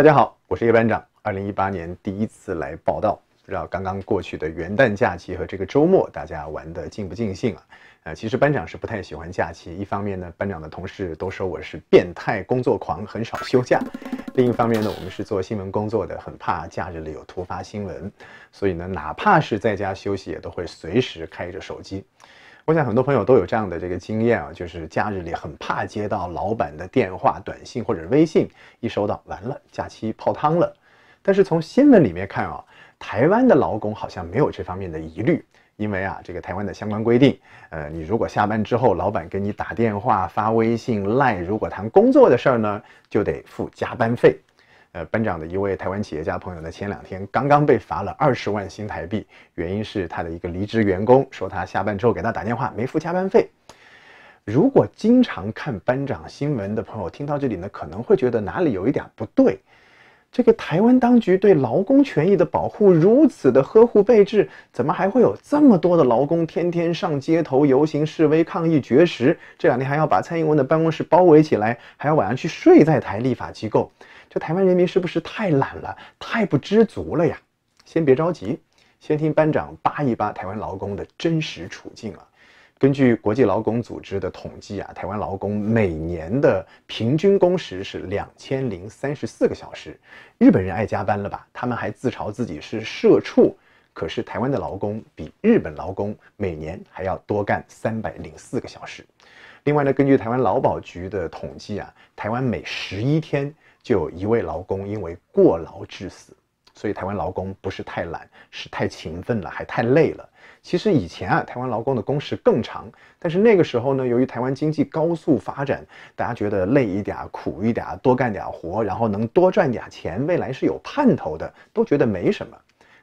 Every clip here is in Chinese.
大家好，我是叶班长。二零一八年第一次来报道，不知道刚刚过去的元旦假期和这个周末大家玩的尽不尽兴啊？呃，其实班长是不太喜欢假期，一方面呢，班长的同事都说我是变态工作狂，很少休假；另一方面呢，我们是做新闻工作的，很怕假日里有突发新闻，所以呢，哪怕是在家休息，也都会随时开着手机。我想很多朋友都有这样的这个经验啊，就是假日里很怕接到老板的电话、短信或者微信，一收到完了，假期泡汤了。但是从新闻里面看啊，台湾的劳工好像没有这方面的疑虑，因为啊，这个台湾的相关规定，呃，你如果下班之后老板给你打电话、发微信赖，如果谈工作的事儿呢，就得付加班费。呃，班长的一位台湾企业家朋友呢，前两天刚刚被罚了二十万新台币，原因是他的一个离职员工说他下班之后给他打电话没付加班费。如果经常看班长新闻的朋友听到这里呢，可能会觉得哪里有一点不对。这个台湾当局对劳工权益的保护如此的呵护备至，怎么还会有这么多的劳工天天上街头游行示威抗议绝食？这两天还要把蔡英文的办公室包围起来，还要晚上去睡在台立法机构。这台湾人民是不是太懒了，太不知足了呀？先别着急，先听班长扒一扒台湾劳工的真实处境啊。根据国际劳工组织的统计啊，台湾劳工每年的平均工时是两千零三十四个小时。日本人爱加班了吧？他们还自嘲自己是社畜。可是台湾的劳工比日本劳工每年还要多干三百零四个小时。另外呢，根据台湾劳保局的统计啊，台湾每十一天。就有一位劳工因为过劳致死，所以台湾劳工不是太懒，是太勤奋了，还太累了。其实以前啊，台湾劳工的工时更长，但是那个时候呢，由于台湾经济高速发展，大家觉得累一点、苦一点、多干点活，然后能多赚点钱，未来是有盼头的，都觉得没什么。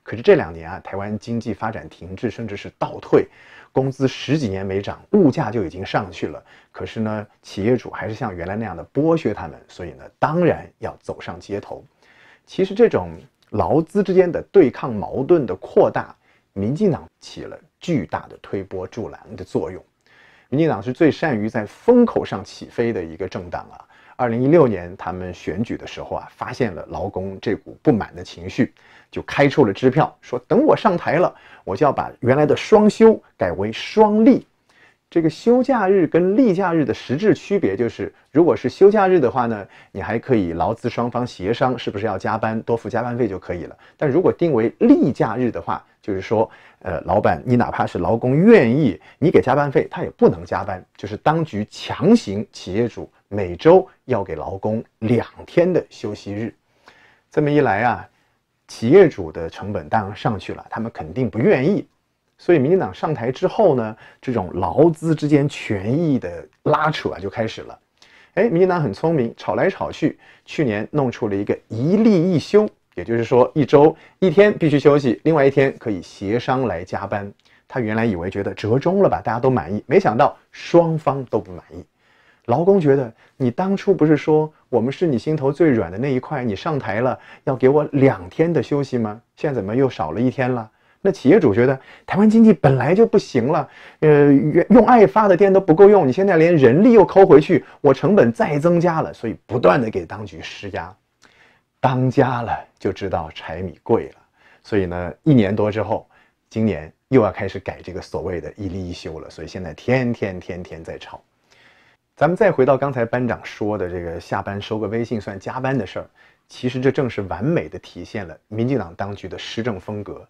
可是这两年啊，台湾经济发展停滞，甚至是倒退，工资十几年没涨，物价就已经上去了。可是呢，企业主还是像原来那样的剥削他们，所以呢，当然要走上街头。其实这种劳资之间的对抗矛盾的扩大，民进党起了巨大的推波助澜的作用。民进党是最善于在风口上起飞的一个政党啊。二零一六年他们选举的时候啊，发现了劳工这股不满的情绪，就开出了支票，说等我上台了，我就要把原来的双休改为双例。这个休假日跟例假日的实质区别就是，如果是休假日的话呢，你还可以劳资双方协商是不是要加班，多付加班费就可以了。但如果定为例假日的话，就是说，呃，老板，你哪怕是劳工愿意，你给加班费，他也不能加班，就是当局强行企业主。每周要给劳工两天的休息日，这么一来啊，企业主的成本当然上去了，他们肯定不愿意。所以民进党上台之后呢，这种劳资之间权益的拉扯啊就开始了。哎，民进党很聪明，吵来吵去，去年弄出了一个一例一休，也就是说一周一天必须休息，另外一天可以协商来加班。他原来以为觉得折中了吧，大家都满意，没想到双方都不满意。劳工觉得，你当初不是说我们是你心头最软的那一块，你上台了要给我两天的休息吗？现在怎么又少了一天了？那企业主觉得，台湾经济本来就不行了，呃，用爱发的电都不够用，你现在连人力又抠回去，我成本再增加了，所以不断的给当局施压。当家了就知道柴米贵了，所以呢，一年多之后，今年又要开始改这个所谓的“一利一休”了，所以现在天天天天在吵。咱们再回到刚才班长说的这个下班收个微信算加班的事儿，其实这正是完美的体现了民进党当局的施政风格。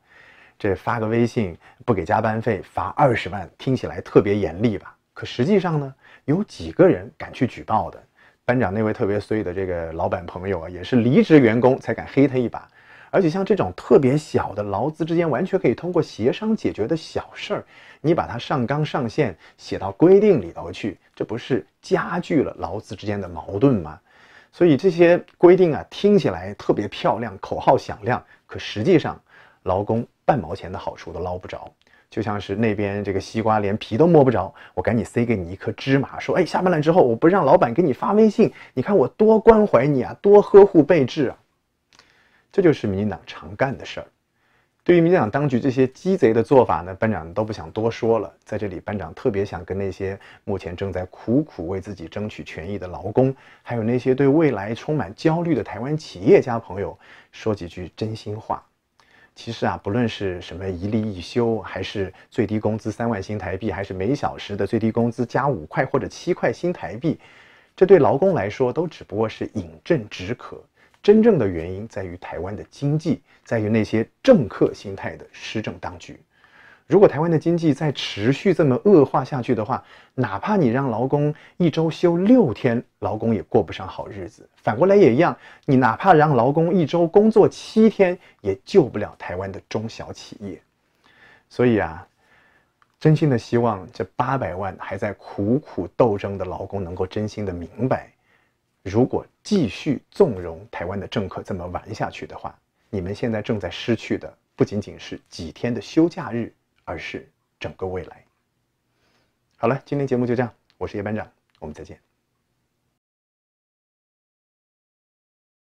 这发个微信不给加班费，罚二十万，听起来特别严厉吧？可实际上呢，有几个人敢去举报的？班长那位特别衰的这个老板朋友啊，也是离职员工才敢黑他一把。而且像这种特别小的劳资之间完全可以通过协商解决的小事儿，你把它上纲上线写到规定里头去，这不是加剧了劳资之间的矛盾吗？所以这些规定啊，听起来特别漂亮，口号响亮，可实际上，劳工半毛钱的好处都捞不着，就像是那边这个西瓜连皮都摸不着，我赶紧塞给你一颗芝麻，说，哎，下班了之后我不让老板给你发微信，你看我多关怀你啊，多呵护备至啊。这就是民进党常干的事儿。对于民进党当局这些鸡贼的做法呢，班长都不想多说了。在这里，班长特别想跟那些目前正在苦苦为自己争取权益的劳工，还有那些对未来充满焦虑的台湾企业家朋友说几句真心话。其实啊，不论是什么一例一休，还是最低工资三万新台币，还是每小时的最低工资加五块或者七块新台币，这对劳工来说都只不过是饮鸩止渴。真正的原因在于台湾的经济，在于那些政客心态的施政当局。如果台湾的经济再持续这么恶化下去的话，哪怕你让劳工一周休六天，劳工也过不上好日子。反过来也一样，你哪怕让劳工一周工作七天，也救不了台湾的中小企业。所以啊，真心的希望这八百万还在苦苦斗争的劳工能够真心的明白。如果继续纵容台湾的政客这么玩下去的话，你们现在正在失去的不仅仅是几天的休假日，而是整个未来。好了，今天节目就这样，我是叶班长，我们再见。